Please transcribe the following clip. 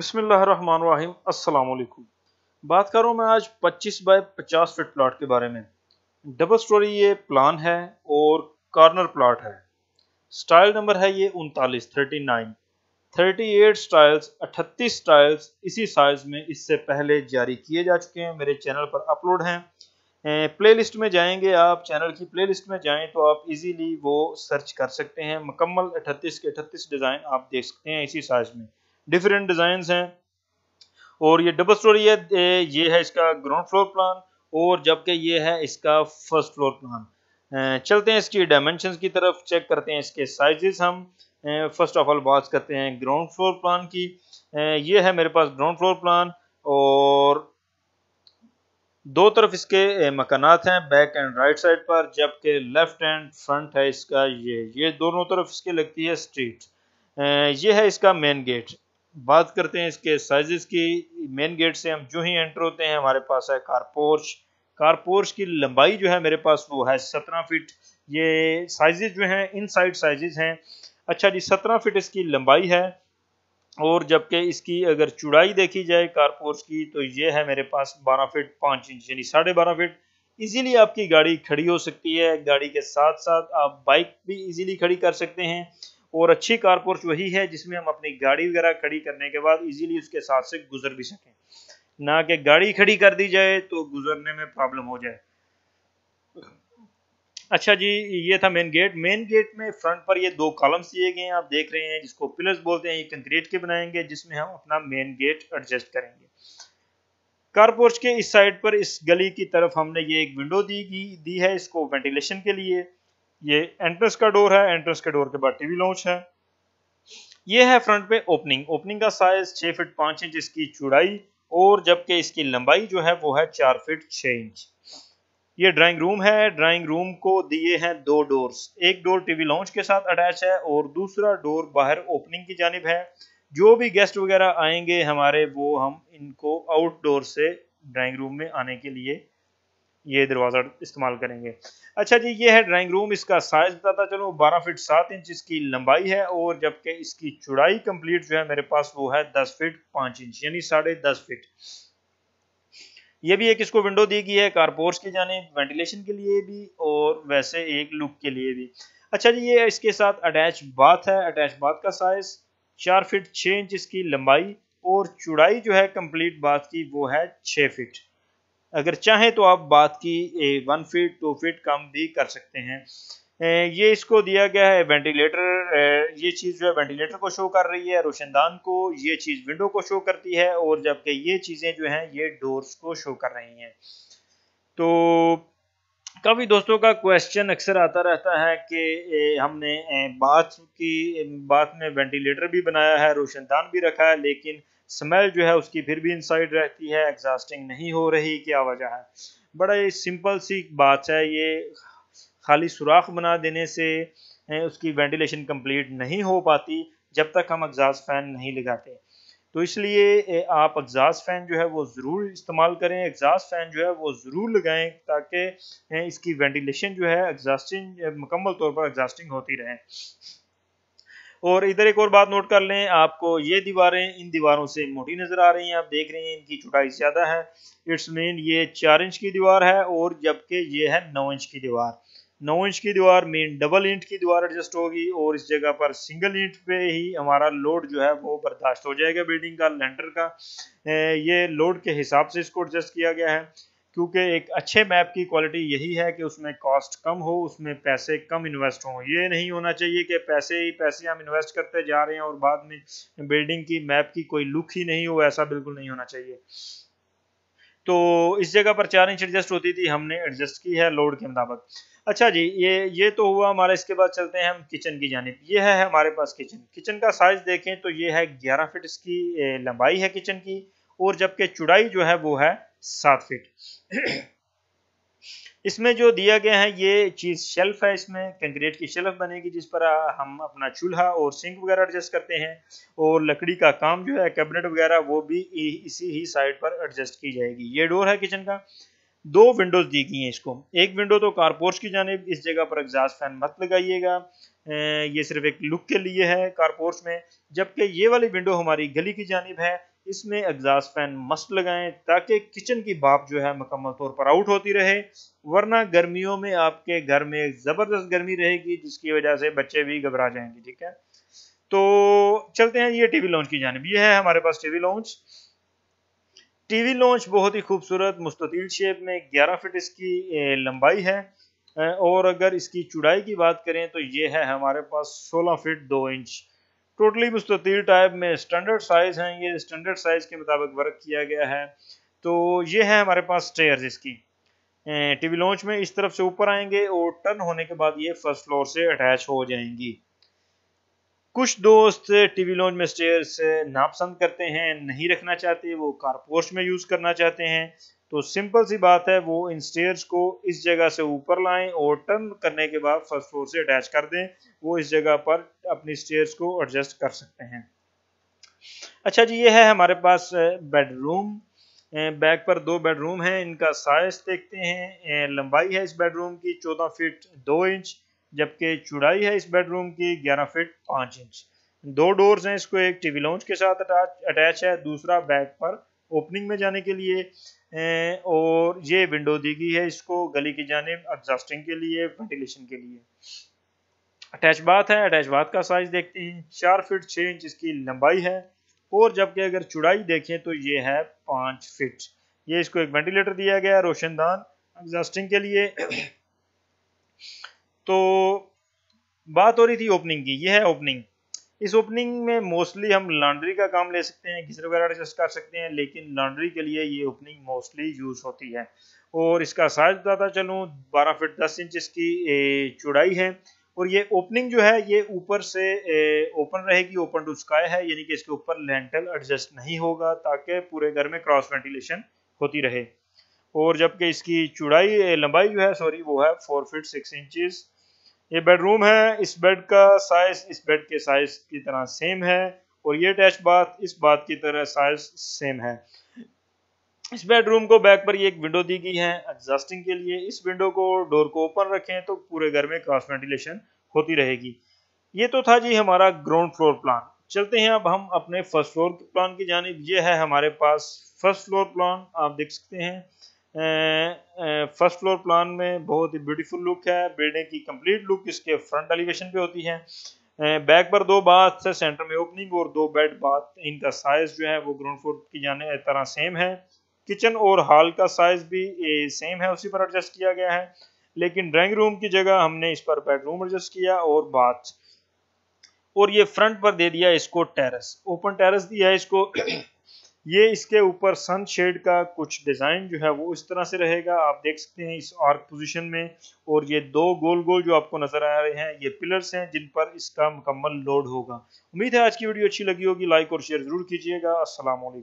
बसमीम असलकुम बात करूँ मैं आज 25 बाय 50 फिट प्लाट के बारे में डबल स्टोरी ये प्लान है और कॉर्नर प्लाट है स्टाइल नंबर है ये उनतालीस thirty nine thirty eight styles अट्ठतीस स्टाइल्स इसी साइज में इससे पहले जारी किए जा चुके हैं मेरे चैनल पर अपलोड हैं प्लेलिस्ट में जाएंगे आप चैनल की प्लेलिस्ट में जाएं तो आप इजीली वो सर्च कर सकते हैं मुकम्मल 38 के 38 डिज़ाइन आप देख सकते हैं इसी साइज़ में डिफरेंट डिज़ाइन हैं और ये डबल स्टोरी है ये है इसका ग्राउंड फ्लोर प्लान और जबकि ये है इसका फर्स्ट फ्लोर प्लान चलते हैं इसकी डायमेंशन की तरफ चेक करते हैं इसके साइजेस हम फर्स्ट ऑफ ऑल बात करते हैं ग्राउंड फ्लोर प्लान की ये है मेरे पास ग्राउंड फ्लोर प्लान और दो तरफ इसके मकानात हैं बैक एंड राइट साइड पर जबकि लेफ्ट एंड फ्रंट है इसका ये ये दोनों तरफ इसके लगती है स्ट्रीट ये है इसका मेन गेट बात करते हैं इसके साइजेस की मेन गेट से हम जो ही एंटर होते हैं हमारे पास है कार पोर्च की लंबाई जो है मेरे पास वो है सत्रह फिट ये साइजेस जो हैं इन साइड साइजेज हैं अच्छा जी सत्रह फिट इसकी लंबाई है और जबकि इसकी अगर चुड़ाई देखी जाए पोर्च की तो ये है मेरे पास बारह फिट पाँच इंच यानी साढ़े बारह फिट इजीली आपकी गाड़ी खड़ी हो सकती है गाड़ी के साथ साथ आप बाइक भी इजीली खड़ी कर सकते हैं और अच्छी पोर्च वही है जिसमें हम अपनी गाड़ी वगैरह खड़ी करने के बाद इजीली उसके साथ से गुजर भी सकें ना कि गाड़ी खड़ी कर दी जाए तो गुजरने में प्रॉब्लम हो जाए अच्छा जी ये था मेन गेट मेन गेट में फ्रंट पर ये दो कॉलम्स दिए गए हैं आप देख रहे हैं जिसको पिलर्स बोलते हैं ये कंक्रीट के बनाएंगे जिसमें हम अपना मेन गेट एडजस्ट करेंगे कारपोर्च के इस साइड पर इस गली की तरफ हमने ये एक विंडो दी दी है इसको वेंटिलेशन के लिए ये एंट्रेंस का डोर है एंट्रेंस के डोर के बाद टीवी लॉन्च है ये है फ्रंट पे ओपनिंग ओपनिंग का साइज छह फिट पांच इंच इसकी चुड़ाई और जबकि इसकी लंबाई जो है वो है चार फिट छ इंच ये ड्राइंग रूम है ड्राइंग रूम को दिए हैं दो डोर्स एक डोर टीवी लॉन्च के साथ अटैच है और दूसरा डोर बाहर ओपनिंग की जानब है जो भी गेस्ट वगैरह आएंगे हमारे वो हम इनको आउटडोर से ड्राइंग रूम में आने के लिए ये दरवाज़ा इस्तेमाल करेंगे अच्छा जी ये है ड्राइंग रूम इसका साइज़ बताता चलो बारह फिट सात इंच इसकी लंबाई है और जबकि इसकी चौड़ाई कंप्लीट जो है मेरे पास वो है दस फिट पांच इंच यानी साढ़े दस फिट ये भी एक इसको विंडो दी गई है कारपोर्स की जाने वेंटिलेशन के लिए भी और वैसे एक लुक के लिए भी अच्छा जी ये इसके साथ अटैच बाथ है अटैच बाथ का साइज़ चार फिट छः इंच इसकी लंबाई और चौड़ाई जो है कंप्लीट बाथ की वो है छः फिट अगर चाहें तो आप बात की वन फीट टू फीट कम भी कर सकते हैं ये इसको दिया गया है वेंटिलेटर ये चीज़ जो है वेंटिलेटर को शो कर रही है रोशनदान को ये चीज़ विंडो को शो करती है और जबकि ये चीज़ें जो हैं ये डोर्स को शो कर रही हैं तो काफ़ी दोस्तों का क्वेश्चन अक्सर आता रहता है कि हमने बाथ की बाथ में वेंटिलेटर भी बनाया है रोशनदान भी रखा है लेकिन स्मेल जो है उसकी फिर भी इनसाइड रहती है एग्जास्टिंग नहीं हो रही क्या वजह है बड़ा ही सिंपल सी बात है ये खाली सुराख बना देने से उसकी वेंटिलेशन कंप्लीट नहीं हो पाती जब तक हम एग्जास्ट फ़ैन नहीं लगाते तो इसलिए आप एग्जास्ट फ़ैन जो है वो ज़रूर इस्तेमाल करें एग्जास्ट फ़ैन जो है वो ज़रूर लगाएं ताकि इसकी वेंटिलेशन जो है एग्जास्टिंग मुकम्मल तौर पर एग्जास्टिंग होती रहे और इधर एक और बात नोट कर लें आपको ये दीवारें इन दीवारों से मोटी नज़र आ रही हैं आप देख रहे हैं इनकी चुटाई ज़्यादा है इट्स मीन ये चार इंच की दीवार है और जबकि ये है नौ इंच की दीवार नौ इंच की दीवार मेन डबल इंट की दीवार एडजस्ट होगी और इस जगह पर सिंगल इंट पे ही हमारा लोड जो है वो बर्दाश्त हो जाएगा बिल्डिंग का लेंटर का ये लोड के हिसाब से इसको एडजस्ट किया गया है क्योंकि एक अच्छे मैप की क्वालिटी यही है कि उसमें कॉस्ट कम हो उसमें पैसे कम इन्वेस्ट हों ये नहीं होना चाहिए कि पैसे ही पैसे हम इन्वेस्ट करते जा रहे हैं और बाद में बिल्डिंग की मैप की कोई लुक ही नहीं हो ऐसा बिल्कुल नहीं होना चाहिए तो इस जगह पर चार इंच एडजस्ट होती थी हमने एडजस्ट की है लोड के मुताबिक अच्छा जी ये ये तो हुआ हमारा इसके बाद चलते हैं हम किचन की जानब ये है हमारे पास किचन किचन का साइज देखें तो ये है ग्यारह फिट इसकी लंबाई है किचन की और जबकि चुड़ाई जो है वो है सात फीट इसमें जो दिया गया है ये चीज़ शेल्फ है इसमें कंक्रीट की शेल्फ बनेगी जिस पर हम अपना चूल्हा और सिंक वगैरह एडजस्ट करते हैं और लकड़ी का काम जो है कैबिनेट वगैरह वो भी इसी ही साइड पर एडजस्ट की जाएगी ये डोर है किचन का दो विंडोज दी गई हैं इसको एक विंडो तो कारपोर्स की जानब इस जगह पर एग्जॉस्ट फैन मत लगाइएगा ये सिर्फ एक लुक के लिए है कारपोर्स में जबकि ये वाली विंडो हमारी गली की जानब है इसमें एग्जास फैन मस्त लगाएं ताकि किचन की बाप जो है मुकम्मल तौर पर आउट होती रहे वरना गर्मियों में आपके घर में ज़बरदस्त गर्मी रहेगी जिसकी वजह से बच्चे भी घबरा जाएंगे ठीक है तो चलते हैं ये टीवी लॉन्च की जानब ये है हमारे पास टीवी लॉन्च टीवी लॉन्च बहुत ही खूबसूरत मुस्तिल शेप में 11 फिट इसकी लंबाई है और अगर इसकी चुड़ाई की बात करें तो ये है हमारे पास 16 फिट 2 इंच टोटली मुस्ततील टाइप में स्टैंडर्ड साइज़ हैं ये स्टैंडर्ड साइज़ के मुताबिक वर्क किया गया है तो ये है हमारे पास स्टेयर इसकी टीवी अं, लॉन्च में इस तरफ से ऊपर आएंगे और टर्न होने के बाद ये फर्स्ट फ्लोर से अटैच हो जाएंगी कुछ दोस्त टीवी लॉन्च में स्टेयर नापसंद करते हैं नहीं रखना चाहते वो कारपोस्ट में यूज़ करना चाहते हैं तो सिंपल सी बात है वो इन स्टेयर्स को इस जगह से ऊपर लाएं और टर्न करने के बाद फर्स्ट फ्लोर से अटैच कर दें वो इस जगह पर अपनी स्टेयर्स को एडजस्ट कर सकते हैं अच्छा जी ये है हमारे पास बेडरूम बैक पर दो बेडरूम हैं इनका साइज देखते हैं लंबाई है इस बेडरूम की चौदह फिट दो इंच जबकि चुड़ाई है इस बेडरूम की ग्यारह फिट पाँच इंच दो डोर्स हैं इसको एक टीवी लॉन्च के साथ अटैच है दूसरा बैक पर ओपनिंग में जाने के लिए और ये विंडो दी गई है इसको गली की जाने एग्जॉस्टिंग के लिए वेंटिलेशन के लिए अटैच बाथ है अटैच बाथ का साइज देखते हैं चार फिट छः इंच इसकी लंबाई है और जबकि अगर चुड़ाई देखें तो ये है पाँच फिट ये इसको एक वेंटिलेटर दिया गया है रोशनदान एग्जॉस्टिंग के लिए तो बात हो रही थी ओपनिंग की ये है ओपनिंग इस ओपनिंग में मोस्टली हम लॉन्ड्री का काम ले सकते हैं घिसर वगैरह एडजस्ट कर सकते हैं लेकिन लॉन्ड्री के लिए ये ओपनिंग मोस्टली यूज़ होती है और इसका साइज बताता चलूँ बारह फिट दस इंच इसकी चौड़ाई है और ये ओपनिंग जो है ये ऊपर से ओपन रहेगी ओपन टू स्काई है यानी कि इसके ऊपर लेंटल एडजस्ट नहीं होगा ताकि पूरे घर में क्रॉस वेंटिलेशन होती रहे और जबकि इसकी चुड़ाई लंबाई जो है सॉरी वो है फोर फिट सिक्स इंचज़ ये बेडरूम है इस बेड का साइज इस बेड के साइज की तरह सेम है और ये अटैच बाथ इस बात की तरह साइज सेम है इस बेडरूम को बैक पर ये एक विंडो दी गई है एडजस्टिंग के लिए इस विंडो को डोर को ओपन रखें तो पूरे घर में क्रॉस वेंटिलेशन होती रहेगी ये तो था जी हमारा ग्राउंड फ्लोर प्लान चलते हैं अब हम अपने फर्स्ट फ्लोर प्लान की जानब ये है हमारे पास फर्स्ट फ्लोर प्लान आप देख सकते हैं फर्स्ट फ्लोर प्लान में बहुत ही ब्यूटीफुल लुक है बिल्डिंग की कंप्लीट लुक इसके फ्रंट एलिवेशन पे होती है बैक पर दो बात से सेंटर में ओपनिंग और दो बेड बात इनका साइज जो है वो ग्राउंड फ्लोर की जाने तरह सेम है किचन और हॉल का साइज भी ए, सेम है उसी पर एडजस्ट किया गया है लेकिन ड्राइंग रूम की जगह हमने इस पर बेडरूम एडजस्ट किया और बाथ और ये फ्रंट पर दे दिया इसको टेरेस ओपन टेरेस दिया है इसको ये इसके ऊपर सन शेड का कुछ डिज़ाइन जो है वो इस तरह से रहेगा आप देख सकते हैं इस आर्क पोजीशन में और ये दो गोल गोल जो आपको नज़र आ रहे हैं ये पिलर्स हैं जिन पर इसका मुकम्मल लोड होगा उम्मीद है आज की वीडियो अच्छी लगी होगी लाइक और शेयर ज़रूर कीजिएगा असल